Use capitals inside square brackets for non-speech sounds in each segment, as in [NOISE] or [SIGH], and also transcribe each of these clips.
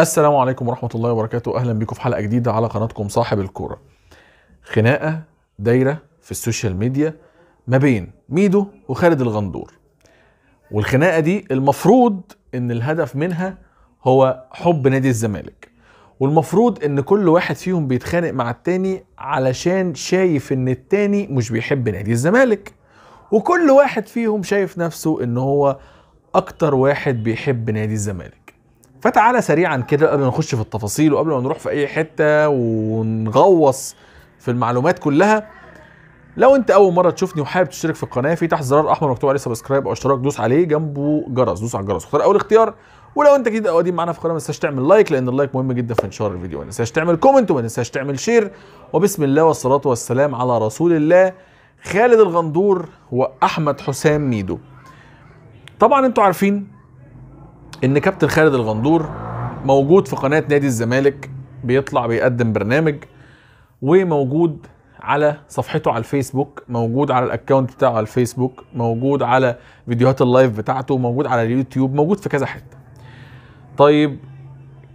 السلام عليكم ورحمة الله وبركاته أهلا بيكم في حلقة جديدة على قناتكم صاحب الكورة خناقة دايرة في السوشيال ميديا ما بين ميدو وخالد الغندور والخناقة دي المفروض ان الهدف منها هو حب نادي الزمالك والمفروض ان كل واحد فيهم بيتخانق مع التاني علشان شايف ان التاني مش بيحب نادي الزمالك وكل واحد فيهم شايف نفسه ان هو اكتر واحد بيحب نادي الزمالك فتعالى سريعا كده قبل ما نخش في التفاصيل وقبل ما نروح في اي حته ونغوص في المعلومات كلها لو انت اول مره تشوفني وحابب تشترك في القناه في تحت زرار احمر مكتوب عليه سبسكرايب او اشتراك دوس عليه جنبه جرس دوس على الجرس اختار اول اختيار ولو انت جديد او قديم معانا في القناه ما تنساش تعمل لايك لان اللايك مهم جدا في انتشار الفيديو ما تنساش تعمل كومنت وما تنساش تعمل شير وبسم الله والصلاه والسلام على رسول الله خالد الغندور واحمد حسام ميدو طبعا انتوا عارفين ان كابتن خالد الغندور موجود في قناه نادي الزمالك بيطلع بيقدم برنامج وموجود على صفحته على الفيسبوك موجود على الاكونت بتاعه على الفيسبوك موجود على فيديوهات اللايف بتاعته موجود على اليوتيوب موجود في كذا حته طيب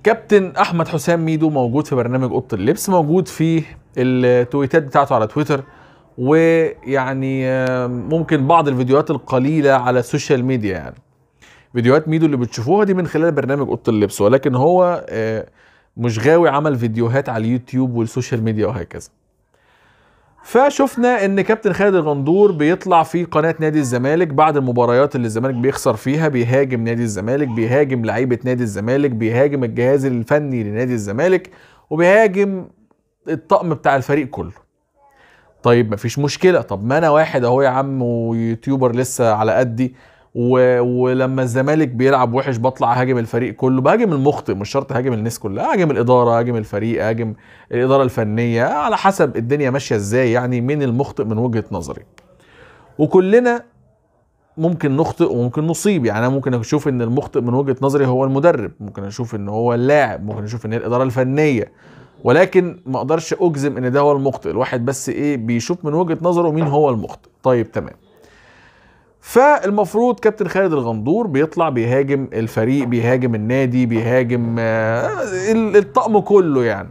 كابتن احمد حسام ميدو موجود في برنامج اوضه اللبس موجود في التويتات بتاعته على تويتر ويعني ممكن بعض الفيديوهات القليله على السوشيال ميديا يعني فيديوهات ميدو اللي بتشوفوها دي من خلال برنامج اوضه اللبس ولكن هو آه، مش غاوي عمل فيديوهات على اليوتيوب والسوشيال ميديا وهكذا فشفنا ان كابتن خالد الغندور بيطلع في قناه نادي الزمالك بعد المباريات اللي الزمالك بيخسر فيها بيهاجم نادي الزمالك بيهاجم لعيبه نادي الزمالك بيهاجم الجهاز الفني لنادي الزمالك وبيهاجم الطقم بتاع الفريق كله طيب مفيش مشكله طب ما انا واحد اهو يا عم ويوتيوبر لسه على قدي و... ولما الزمالك بيلعب وحش بطلع هاجم الفريق كله بهاجم المخطئ مش شرط هاجم الناس كلها هاجم الاداره هاجم الفريق هاجم الاداره الفنيه على حسب الدنيا ماشيه ازاي يعني مين المخطئ من وجهه نظري وكلنا ممكن نخطئ وممكن نصيب يعني انا ممكن اشوف ان المخطئ من وجهه نظري هو المدرب ممكن اشوف ان هو اللاعب ممكن اشوف ان هي الاداره الفنيه ولكن ما اقدرش اجزم ان ده هو المخطئ الواحد بس ايه بيشوف من وجهه نظره مين هو المخطئ طيب تمام فالمفروض كابتن خالد الغندور بيطلع بيهاجم الفريق بيهاجم النادي بيهاجم آه، الطقم كله يعني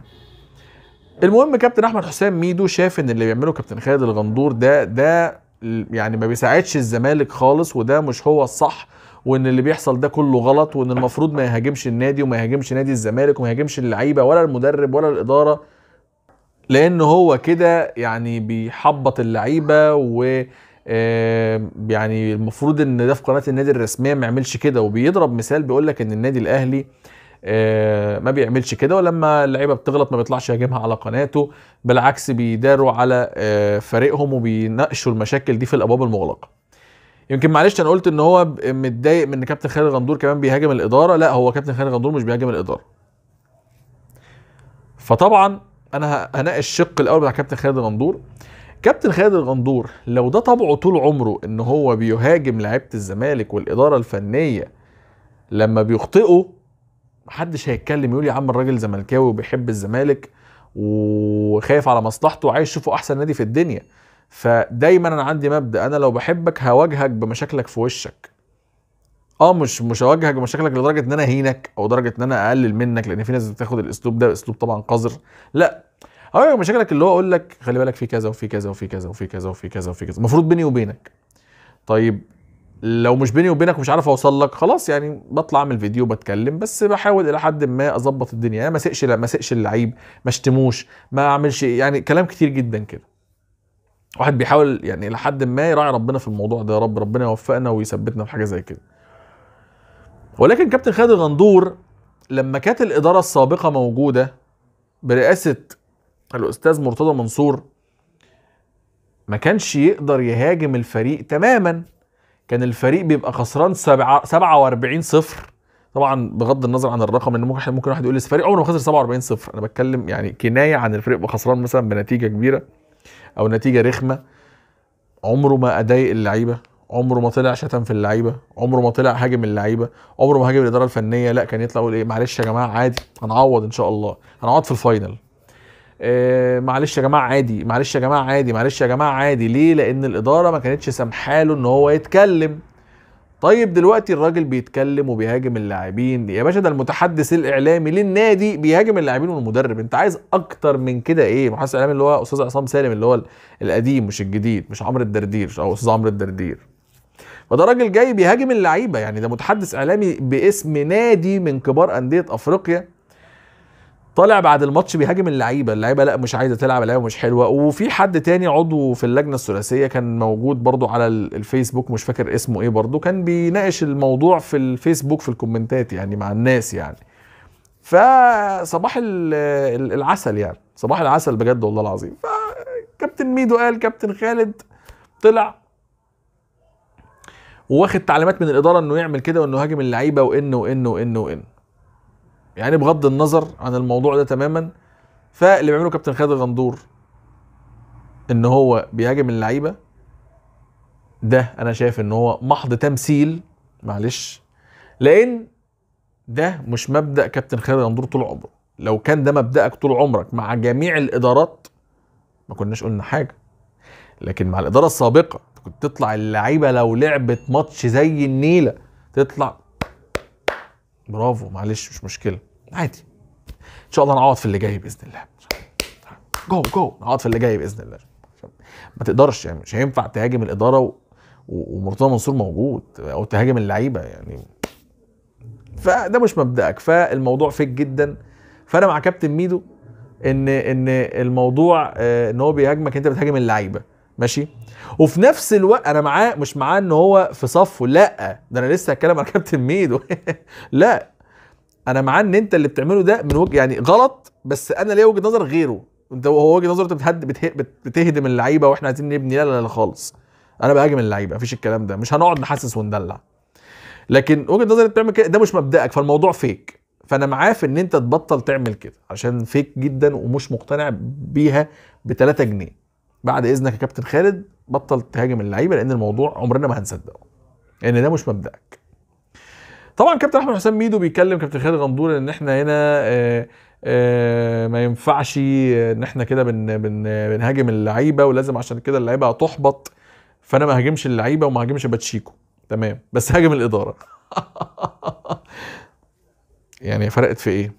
المهم كابتن احمد حسام ميدو شاف ان اللي بيعمله كابتن خالد الغندور ده ده يعني ما بيساعدش الزمالك خالص وده مش هو الصح وان اللي بيحصل ده كله غلط وان المفروض ما يهاجمش النادي وما يهاجمش نادي الزمالك وما يهاجمش اللعيبه ولا المدرب ولا الاداره لان هو كده يعني بيحبط اللعيبه و يعني المفروض ان ده في قناه النادي الرسميه ما يعملش كده وبيضرب مثال بيقول لك ان النادي الاهلي ما بيعملش كده ولما اللعيبه بتغلط ما بيطلعش يهاجمها على قناته بالعكس بيداروا على آه، فريقهم وبيناقشوا المشاكل دي في الابواب المغلقه يمكن معلش انا قلت ان هو متضايق من كابتن خالد غندور كمان بيهاجم الاداره لا هو كابتن خالد غندور مش بيهاجم الاداره فطبعا انا هناقش الشق الاول بتاع كابتن خالد غندور كابتن خالد الغندور لو ده طبعه طول عمره ان هو بيهاجم لعيبه الزمالك والاداره الفنيه لما بيخطئوا محدش هيتكلم يقول يا عم الراجل زملكاوي وبيحب الزمالك وخايف على مصلحته وعايز يشوفه احسن نادي في الدنيا فدايما انا عندي مبدا انا لو بحبك هواجهك بمشاكلك في وشك اه مش مش هواجهك بمشاكلك لدرجه ان انا اهينك او درجه ان انا اقلل منك لان في ناس بتاخد الاسلوب ده اسلوب طبعا قذر لا هواجهك اه، يعني مشاكلك اللي هو اقول لك خلي بالك في كذا وفي كذا وفي كذا وفي كذا وفي كذا وفي كذا المفروض بيني وبينك طيب لو مش بيني وبينك ومش عارف اوصل لك خلاص يعني بطلع اعمل فيديو بتكلم بس بحاول الى حد ما اظبط الدنيا يعني ما سقش ما سقش اللعيب ما اشتموش ما اعملش إيه. يعني كلام كتير جدا كده واحد بيحاول يعني الى حد ما يراعي ربنا في الموضوع ده يا رب ربنا يوفقنا ويثبتنا في حاجه زي كده ولكن كابتن خالد غندور لما كانت الاداره السابقه موجوده برئاسه الاستاذ مرتضى منصور ما كانش يقدر يهاجم الفريق تماما كان الفريق بيبقى خسران 47 صفر طبعا بغض النظر عن الرقم ان ممكن ممكن واحد يقول لي الفريق عمره ما خسر 47 صفر انا بتكلم يعني كنايه عن الفريق بخسران خسران مثلا بنتيجه كبيره او نتيجه رخمه عمره ما اضايق اللعيبه عمره ما طلع شتم في اللعيبه عمره ما طلع هاجم اللعيبه عمره ما هاجم الاداره الفنيه لا كان يطلع يقول ايه معلش يا جماعه عادي هنعوض ان شاء الله هنعوض في الفاينل آه، معلش يا جماعه عادي معلش يا جماعه عادي معلش يا جماعه عادي ليه لان الاداره ما كانتش سامحاله ان هو يتكلم طيب دلوقتي الراجل بيتكلم وبيهاجم اللاعبين يا باشا ده المتحدث الاعلامي للنادي بيهاجم اللاعبين والمدرب انت عايز اكتر من كده ايه المتحدث الاعلامي اللي هو استاذ عصام سالم اللي هو القديم مش الجديد مش عمرو الدردير او استاذ عمرو الدردير فده راجل جاي بيهاجم اللعيبه يعني ده متحدث اعلامي باسم نادي من كبار انديه افريقيا طالع بعد الماتش بيهاجم اللعيبه اللعيبه لا مش عايزه تلعب اللعيبه مش حلوه وفي حد تاني عضو في اللجنه الثلاثيه كان موجود برضو على الفيسبوك مش فاكر اسمه ايه برضو كان بيناقش الموضوع في الفيسبوك في الكومنتات يعني مع الناس يعني فصباح العسل يعني صباح العسل بجد والله العظيم فكابتن ميدو قال كابتن خالد طلع واخد تعليمات من الاداره انه يعمل كده وانه هاجم اللعيبه وانه وانه وانه وانه يعني بغض النظر عن الموضوع ده تماما فاللي بيعمله كابتن خالد غندور ان هو بيهاجم اللعيبه ده انا شايف ان هو محض تمثيل معلش لان ده مش مبدا كابتن خالد غندور طول عمره لو كان ده مبدأك طول عمرك مع جميع الادارات ما كناش قلنا حاجه لكن مع الاداره السابقه كنت تطلع اللعيبه لو لعبت ماتش زي النيله تطلع برافو معلش مش مشكله عادي ان شاء الله نعوض في اللي جاي باذن الله جو جو نعوض في اللي جاي باذن الله ما تقدرش يعني مش هينفع تهاجم الاداره و... ومرتضى منصور موجود او تهاجم اللعيبه يعني فده مش مبدأك فالموضوع فيك جدا فانا مع كابتن ميدو ان ان الموضوع آه، ان هو بيهاجمك انت بتهاجم اللعيبه ماشي وفي نفس الوقت انا معاه مش معاه ان هو في صفه لا ده انا لسه هتكلم على [LAUGHS] كابتن ميدو [LAUGHS] لا انا معاه ان انت اللي بتعمله ده من وجه يعني غلط بس انا ليا وجهه نظر غيره انت هو وجهه نظره بتهد بتهدم اللعيبه واحنا عايزين نبني لا لا لا خالص انا بهاجم اللعيبه مفيش الكلام ده مش هنقعد نحسس وندلع لكن وجهه نظري بتعمل كده ده مش مبدأك فالموضوع فيك فانا معاه في ان انت تبطل تعمل كده عشان فيك جدا ومش مقتنع بيها ب 3 جنيه بعد اذنك يا كابتن خالد بطل تهاجم اللعيبه لان الموضوع عمرنا ما هنصدقه لان ده مش مبدأك طبعا كابتن احمد حسام ميدو بيكلم كابتن خالد غندور ان احنا هنا آآ آه، آآ آه، ما ينفعش آه، ان احنا كده بن بن بنهاجم اللعيبه ولازم عشان كده اللعيبه هتحبط فانا ما هاجمش اللعيبه وما هاجمش باتشيكو تمام بس هاجم الاداره [LAUGHS] يعني فرقت في ايه؟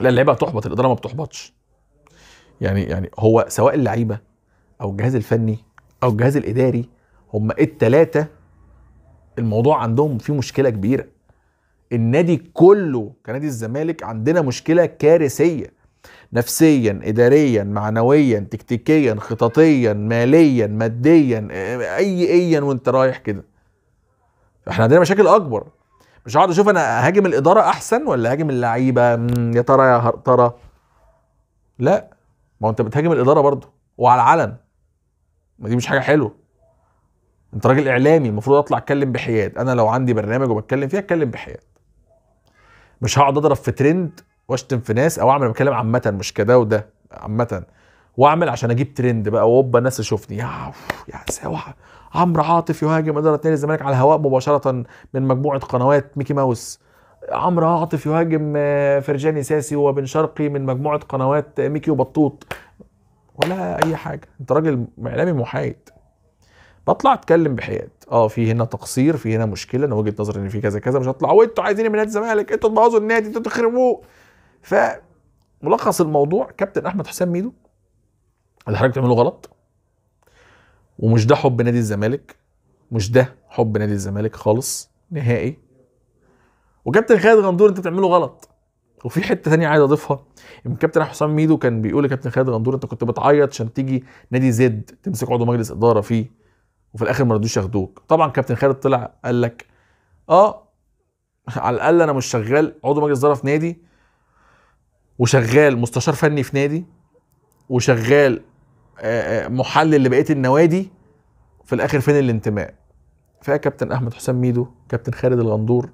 لا اللعيبه هتحبط الاداره ما بتحبطش يعني يعني هو سواء اللعيبه او الجهاز الفني او الجهاز الاداري هم التلاته الموضوع عندهم فيه مشكله كبيره النادي كله كنادي الزمالك عندنا مشكله كارثيه نفسيا اداريا معنويا تكتيكيا خططيا ماليا ماديا آه، اي ايا وانت رايح كده احنا عندنا مشاكل اكبر مش هقعد اشوف انا هاجم الاداره احسن ولا هاجم اللعيبه يا ترى يا ترى لا ما هو انت بتهاجم الاداره برضه وعلى العلن ما دي مش حاجه حلوه انت راجل اعلامي المفروض اطلع اتكلم بحياد انا لو عندي برنامج وبتكلم فيه اتكلم بحياد مش هقعد اضرب في ترند واشتم في ناس او اعمل بتكلم عامه مش كده وده عامه واعمل عشان اجيب ترند بقى وهوبا الناس تشوفني يا يا عمرو عاطف يهاجم اداره نادي الزمالك على الهواء مباشره من مجموعه قنوات ميكي ماوس عمرو عاطف يهاجم آه، فرجاني ساسي وبن شرقي من مجموعه قنوات آه، ميكي وبطوط ولا اي حاجه انت راجل اعلامي محايد بطلع اتكلم بحياد اه في هنا تقصير في هنا مشكله انا وجهه نظري ان في كذا كذا مش هطلع وانتوا عايزين من نادي الزمالك انتوا تبوظوا النادي انتوا تخربوه ف ملخص الموضوع كابتن احمد حسام ميدو اللي حضرتك بتعمله غلط ومش ده حب نادي الزمالك مش ده حب نادي الزمالك خالص نهائي وكابتن خالد غندور انت بتعمله غلط وفي حته ثانيه عايز اضيفها ان كابتن حسام ميدو كان بيقول لكابتن خالد غندور انت كنت بتعيط عشان تيجي نادي زد تمسك عضو مجلس اداره فيه وفي الاخر ما ردوش ياخدوك طبعا كابتن خالد طلع قال لك اه على الاقل انا مش شغال عضو مجلس اداره في نادي وشغال مستشار فني في نادي وشغال آه، آه، محلل لبقيه النوادي في الاخر فين الانتماء فيا كابتن احمد حسام ميدو كابتن خالد الغندور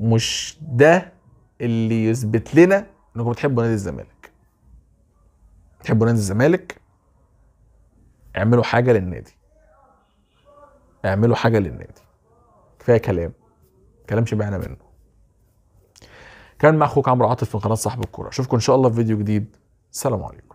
مش ده اللي يثبت لنا انكم بتحبوا نادي الزمالك تحبوا نادي الزمالك اعملوا حاجه للنادي اعملوا حاجه للنادي كفايه كلام كلام شبعنا منه كان مع اخوك عمرو عاطف من قناه صاحب الكوره اشوفكم ان شاء الله في فيديو جديد سلام عليكم